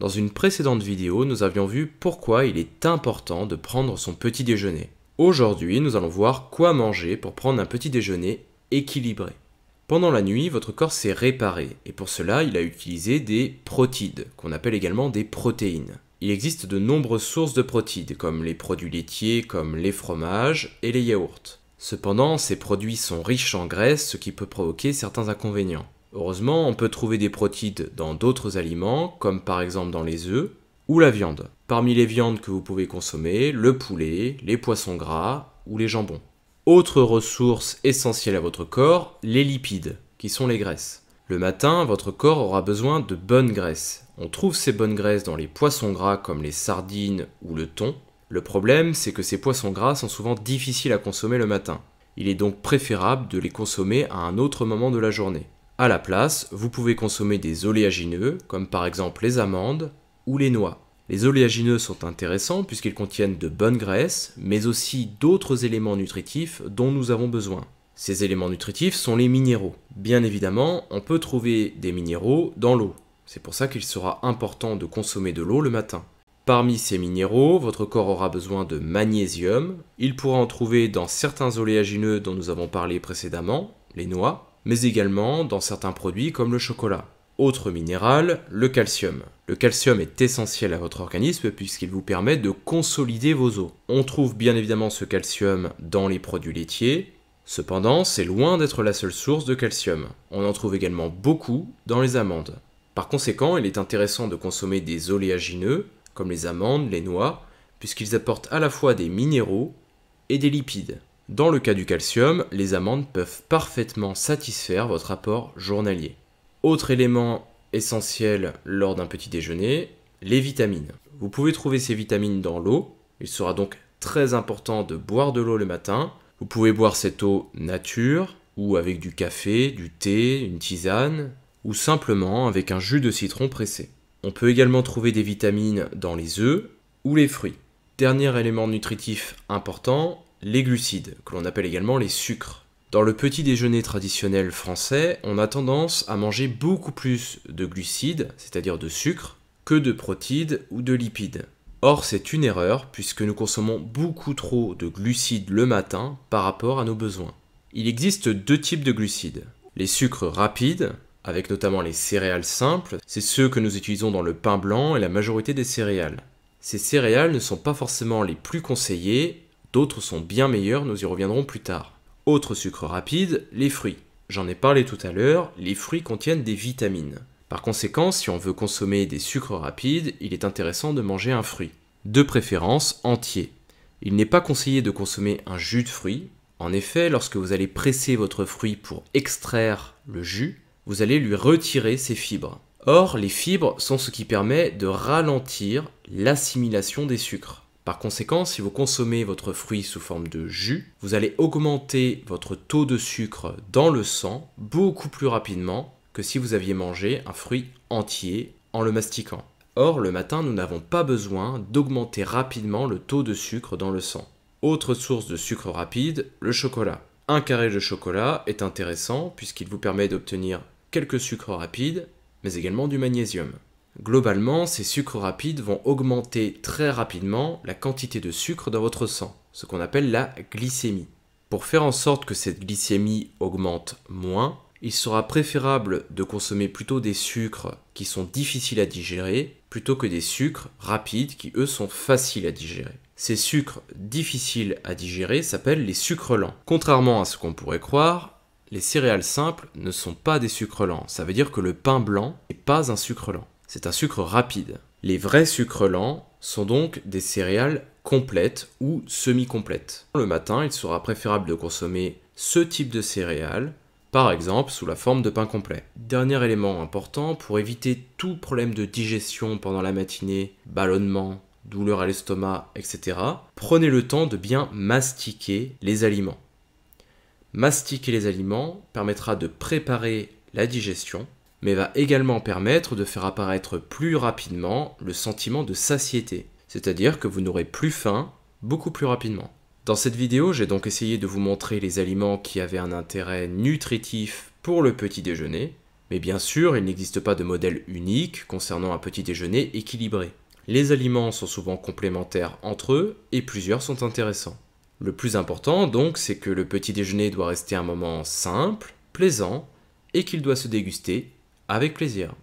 Dans une précédente vidéo, nous avions vu pourquoi il est important de prendre son petit déjeuner. Aujourd'hui, nous allons voir quoi manger pour prendre un petit déjeuner équilibré. Pendant la nuit, votre corps s'est réparé, et pour cela, il a utilisé des protides, qu'on appelle également des protéines. Il existe de nombreuses sources de protides, comme les produits laitiers, comme les fromages et les yaourts. Cependant, ces produits sont riches en graisse, ce qui peut provoquer certains inconvénients. Heureusement, on peut trouver des protides dans d'autres aliments, comme par exemple dans les œufs ou la viande. Parmi les viandes que vous pouvez consommer, le poulet, les poissons gras ou les jambons. Autre ressource essentielle à votre corps, les lipides, qui sont les graisses. Le matin, votre corps aura besoin de bonnes graisses. On trouve ces bonnes graisses dans les poissons gras comme les sardines ou le thon. Le problème, c'est que ces poissons gras sont souvent difficiles à consommer le matin. Il est donc préférable de les consommer à un autre moment de la journée. À la place, vous pouvez consommer des oléagineux, comme par exemple les amandes ou les noix. Les oléagineux sont intéressants puisqu'ils contiennent de bonnes graisses, mais aussi d'autres éléments nutritifs dont nous avons besoin. Ces éléments nutritifs sont les minéraux. Bien évidemment, on peut trouver des minéraux dans l'eau. C'est pour ça qu'il sera important de consommer de l'eau le matin. Parmi ces minéraux, votre corps aura besoin de magnésium. Il pourra en trouver dans certains oléagineux dont nous avons parlé précédemment, les noix, mais également dans certains produits comme le chocolat. Autre minéral, le calcium. Le calcium est essentiel à votre organisme puisqu'il vous permet de consolider vos os. On trouve bien évidemment ce calcium dans les produits laitiers, cependant c'est loin d'être la seule source de calcium. On en trouve également beaucoup dans les amandes. Par conséquent, il est intéressant de consommer des oléagineux, comme les amandes, les noix, puisqu'ils apportent à la fois des minéraux et des lipides. Dans le cas du calcium, les amandes peuvent parfaitement satisfaire votre apport journalier. Autre élément essentiel lors d'un petit déjeuner, les vitamines. Vous pouvez trouver ces vitamines dans l'eau, il sera donc très important de boire de l'eau le matin. Vous pouvez boire cette eau nature ou avec du café, du thé, une tisane ou simplement avec un jus de citron pressé. On peut également trouver des vitamines dans les œufs ou les fruits. Dernier élément nutritif important, les glucides, que l'on appelle également les sucres. Dans le petit déjeuner traditionnel français, on a tendance à manger beaucoup plus de glucides, c'est-à-dire de sucre, que de protides ou de lipides. Or, c'est une erreur puisque nous consommons beaucoup trop de glucides le matin par rapport à nos besoins. Il existe deux types de glucides. Les sucres rapides, avec notamment les céréales simples, c'est ceux que nous utilisons dans le pain blanc et la majorité des céréales. Ces céréales ne sont pas forcément les plus conseillées D'autres sont bien meilleurs, nous y reviendrons plus tard. Autre sucre rapide, les fruits. J'en ai parlé tout à l'heure, les fruits contiennent des vitamines. Par conséquent, si on veut consommer des sucres rapides, il est intéressant de manger un fruit, de préférence entier. Il n'est pas conseillé de consommer un jus de fruit. En effet, lorsque vous allez presser votre fruit pour extraire le jus, vous allez lui retirer ses fibres. Or, les fibres sont ce qui permet de ralentir l'assimilation des sucres. Par conséquent, si vous consommez votre fruit sous forme de jus, vous allez augmenter votre taux de sucre dans le sang beaucoup plus rapidement que si vous aviez mangé un fruit entier en le mastiquant. Or, le matin, nous n'avons pas besoin d'augmenter rapidement le taux de sucre dans le sang. Autre source de sucre rapide, le chocolat. Un carré de chocolat est intéressant puisqu'il vous permet d'obtenir quelques sucres rapides, mais également du magnésium. Globalement, ces sucres rapides vont augmenter très rapidement la quantité de sucre dans votre sang, ce qu'on appelle la glycémie. Pour faire en sorte que cette glycémie augmente moins, il sera préférable de consommer plutôt des sucres qui sont difficiles à digérer plutôt que des sucres rapides qui eux sont faciles à digérer. Ces sucres difficiles à digérer s'appellent les sucres lents. Contrairement à ce qu'on pourrait croire, les céréales simples ne sont pas des sucres lents. Ça veut dire que le pain blanc n'est pas un sucre lent c'est un sucre rapide. Les vrais sucres lents sont donc des céréales complètes ou semi-complètes. Le matin, il sera préférable de consommer ce type de céréales, par exemple sous la forme de pain complet. Dernier élément important, pour éviter tout problème de digestion pendant la matinée, ballonnement, douleur à l'estomac, etc., prenez le temps de bien mastiquer les aliments. Mastiquer les aliments permettra de préparer la digestion mais va également permettre de faire apparaître plus rapidement le sentiment de satiété, c'est-à-dire que vous n'aurez plus faim beaucoup plus rapidement. Dans cette vidéo, j'ai donc essayé de vous montrer les aliments qui avaient un intérêt nutritif pour le petit déjeuner, mais bien sûr, il n'existe pas de modèle unique concernant un petit déjeuner équilibré. Les aliments sont souvent complémentaires entre eux et plusieurs sont intéressants. Le plus important donc, c'est que le petit déjeuner doit rester un moment simple, plaisant et qu'il doit se déguster avec plaisir.